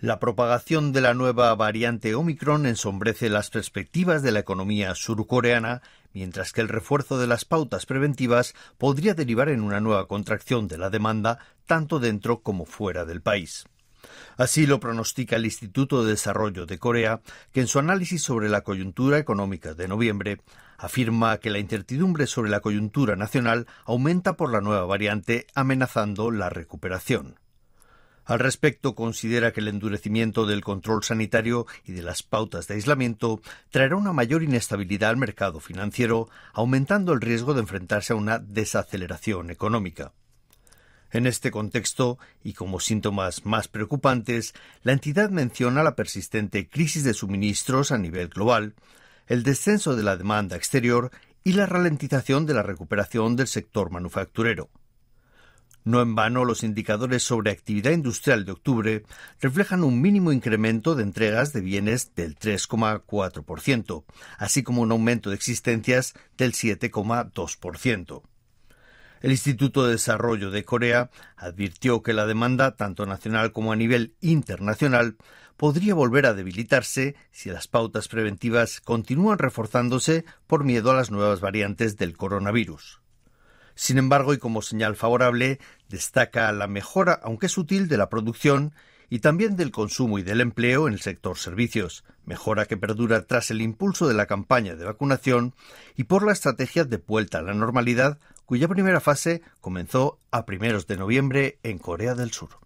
La propagación de la nueva variante Omicron ensombrece las perspectivas de la economía surcoreana, mientras que el refuerzo de las pautas preventivas podría derivar en una nueva contracción de la demanda, tanto dentro como fuera del país. Así lo pronostica el Instituto de Desarrollo de Corea, que en su análisis sobre la coyuntura económica de noviembre afirma que la incertidumbre sobre la coyuntura nacional aumenta por la nueva variante, amenazando la recuperación. Al respecto, considera que el endurecimiento del control sanitario y de las pautas de aislamiento traerá una mayor inestabilidad al mercado financiero, aumentando el riesgo de enfrentarse a una desaceleración económica. En este contexto, y como síntomas más preocupantes, la entidad menciona la persistente crisis de suministros a nivel global, el descenso de la demanda exterior y la ralentización de la recuperación del sector manufacturero. No en vano, los indicadores sobre actividad industrial de octubre reflejan un mínimo incremento de entregas de bienes del 3,4%, así como un aumento de existencias del 7,2%. El Instituto de Desarrollo de Corea advirtió que la demanda, tanto nacional como a nivel internacional, podría volver a debilitarse si las pautas preventivas continúan reforzándose por miedo a las nuevas variantes del coronavirus. Sin embargo, y como señal favorable, destaca la mejora, aunque sutil, de la producción y también del consumo y del empleo en el sector servicios, mejora que perdura tras el impulso de la campaña de vacunación y por la estrategia de vuelta a la normalidad, cuya primera fase comenzó a primeros de noviembre en Corea del Sur.